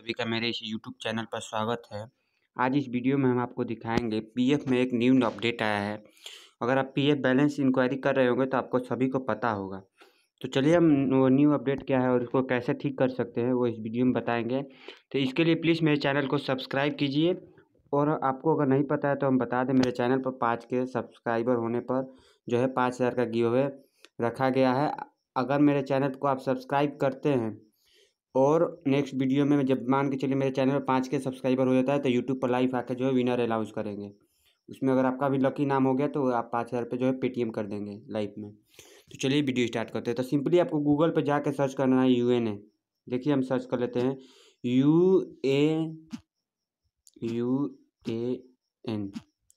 सभी का मेरे इस यूट्यूब चैनल पर स्वागत है आज इस वीडियो में हम आपको दिखाएंगे पीएफ में एक न्यू अपडेट आया है अगर आप पीएफ बैलेंस इंक्वायरी कर रहे होंगे तो आपको सभी को पता होगा तो चलिए हम वो न्यू अपडेट क्या है और उसको कैसे ठीक कर सकते हैं वो इस वीडियो में बताएंगे तो इसके लिए प्लीज़ मेरे चैनल को सब्सक्राइब कीजिए और आपको अगर नहीं पता है तो हम बता दें मेरे चैनल पर पाँच के सब्सक्राइबर होने पर जो है पाँच हज़ार का गिव रखा गया है अगर मेरे चैनल को आप सब्सक्राइब करते हैं और नेक्स्ट वीडियो में जब मान के चलिए मेरे चैनल पर पाँच के सब्सक्राइबर हो जाता है तो यूट्यूब पर लाइव आकर जो है विनर अलाउंस करेंगे उसमें अगर आपका भी लकी नाम हो गया तो आप पाँच हज़ार रुपये जो है पेटीएम कर देंगे लाइव में तो चलिए वीडियो स्टार्ट करते हैं तो सिंपली आपको गूगल पर जाकर सर्च करना है यू एन ए देखिए हम सर्च कर लेते हैं U A U A N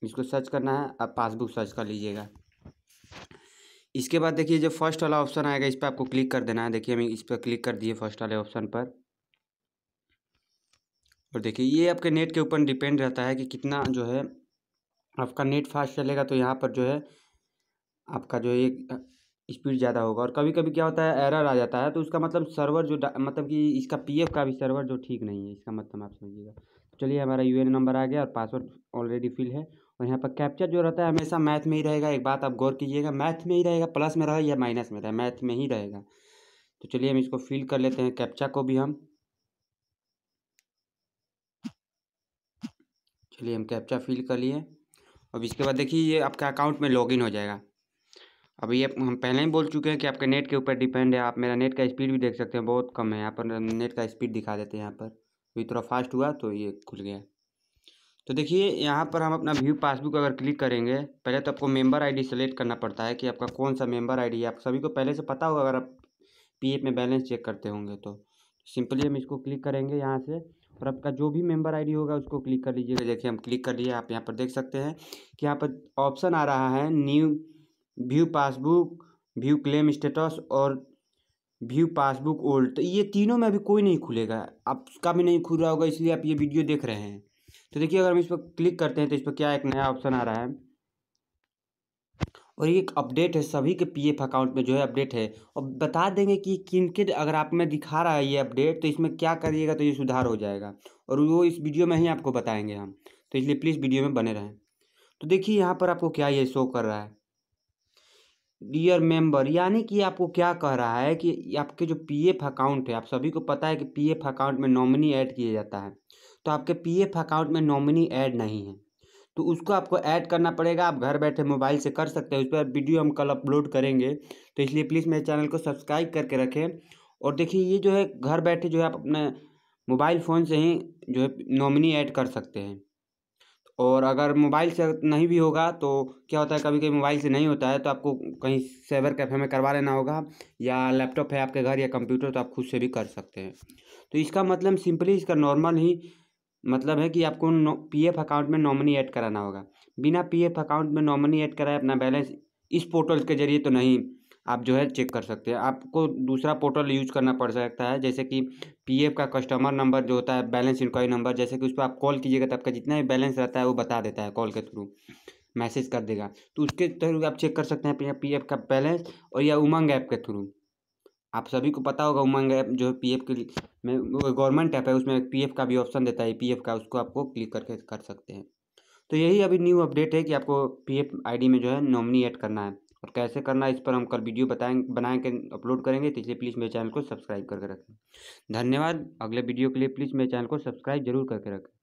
इसको सर्च करना है आप पासबुक सर्च कर लीजिएगा इसके बाद देखिए जो फर्स्ट वाला ऑप्शन आएगा इस पर आपको क्लिक कर देना है देखिए हमें इस पर क्लिक कर दिए फर्स्ट वाले ऑप्शन पर और देखिए ये आपके नेट के ऊपर डिपेंड रहता है कि कितना जो है आपका नेट फास्ट चलेगा तो यहाँ पर जो है आपका जो ये स्पीड ज़्यादा होगा और कभी कभी क्या होता है एरर आ जाता है तो उसका मतलब सर्वर जो मतलब कि इसका पीएफ का भी सर्वर जो ठीक नहीं है इसका मतलब आप समझिएगा चलिए हमारा यूएन नंबर आ गया और पासवर्ड ऑलरेडी फिल है और यहाँ पर कैप्चर जो रहता है हमेशा मैथ में ही रहेगा एक बात आप गौर कीजिएगा मैथ में ही रहेगा प्लस में रहेगा या माइनस में रहेगा मैथ में ही रहेगा तो चलिए हम इसको फिल कर लेते हैं कैप्चा को भी हम चलिए हम कैप्चा फिल कर लिए अब इसके बाद देखिए ये आपका अकाउंट में लॉगिन हो जाएगा अब ये हम पहले ही बोल चुके हैं कि आपके नेट के ऊपर डिपेंड है आप मेरा नेट का स्पीड भी देख सकते हैं बहुत कम है यहाँ पर नेट का स्पीड दिखा देते हैं यहाँ पर अभी थोड़ा फास्ट हुआ तो ये खुल गया तो देखिए यहाँ पर हम अपना व्यू पासबुक अगर क्लिक करेंगे पहले तो आपको मेंबर आईडी सेलेक्ट करना पड़ता है कि आपका कौन सा मेंबर आईडी है आप सभी को पहले से पता होगा अगर आप पीएफ में बैलेंस चेक करते होंगे तो सिंपली हम इसको क्लिक करेंगे यहाँ से और आपका जो भी मेंबर आईडी होगा उसको क्लिक कर लीजिएगा तो देखिए हम क्लिक कर लिए आप यहाँ पर देख सकते हैं कि यहाँ पर ऑप्शन आ रहा है new view passbook view claim status और व्यू पासबुक ओल्ड तो ये तीनों में अभी कोई नहीं खुलेगा आपका भी नहीं खुल रहा होगा इसलिए आप ये वीडियो देख रहे हैं तो देखिए अगर हम इस पर क्लिक करते हैं तो इस पर क्या एक नया ऑप्शन आ रहा है और ये एक अपडेट है सभी के पीएफ अकाउंट में जो है अपडेट है और बता देंगे कि किन के अगर आप में दिखा रहा है ये अपडेट तो इसमें क्या करिएगा तो ये सुधार हो जाएगा और वो इस वीडियो में ही आपको बताएंगे हम तो इसलिए प्लीज़ वीडियो में बने रहें तो देखिए यहाँ पर आपको क्या ये शो कर रहा है डियर मेंबर यानी कि आपको क्या कह रहा है कि आपके जो पीएफ अकाउंट है आप सभी को पता है कि पीएफ अकाउंट में नॉमिनी ऐड किया जाता है तो आपके पीएफ अकाउंट में नॉमिनी ऐड नहीं है तो उसको आपको ऐड करना पड़ेगा आप घर बैठे मोबाइल से कर सकते हैं उस पर वीडियो हम कल अपलोड करेंगे तो इसलिए प्लीज़ मेरे चैनल को सब्सक्राइब करके रखें और देखिए ये जो है घर बैठे जो है आप अपने मोबाइल फ़ोन से ही जो है नॉमिनी ऐड कर सकते हैं और अगर मोबाइल से नहीं भी होगा तो क्या होता है कभी कभी मोबाइल से नहीं होता है तो आपको कहीं साइबर कैफ़े में करवा लेना होगा या लैपटॉप है आपके घर या कंप्यूटर तो आप खुद से भी कर सकते हैं तो इसका मतलब सिंपली इसका नॉर्मल ही मतलब है कि आपको पीएफ अकाउंट में नॉमिनी ऐड कराना होगा बिना पीएफ अकाउंट में नॉमिनी ऐड कराए अपना बैलेंस इस पोर्टल के जरिए तो नहीं आप जो है चेक कर सकते हैं आपको दूसरा पोर्टल यूज करना पड़ सकता है जैसे कि पीएफ का कस्टमर नंबर जो होता है बैलेंस इंक्वायरी नंबर जैसे कि उस पर आप कॉल कीजिएगा तो आपका जितना भी बैलेंस रहता है वो बता देता है कॉल के थ्रू मैसेज कर देगा तो उसके थ्रू आप चेक कर सकते हैं पी पी का बैलेंस और या उमंग ऐप के थ्रू आप सभी को पता होगा उमंग ऐप जो है पी एफ़ के में गवर्नमेंट ऐप है उसमें पी एफ़ का भी ऑप्शन देता है पी एफ का उसको आपको क्लिक करके कर सकते हैं तो यही अभी न्यू अपडेट है कि आपको पी एफ आई डी में जो है नॉमिनी ऐड करना है और कैसे करना इस पर हम कल वीडियो बताएंगे बनाए के अपलोड करेंगे तो इसलिए प्लीज़ मेरे चैनल को सब्सक्राइब करके रखें धन्यवाद अगले वीडियो के लिए प्लीज़ मेरे चैनल को सब्सक्राइब जरूर करके रखें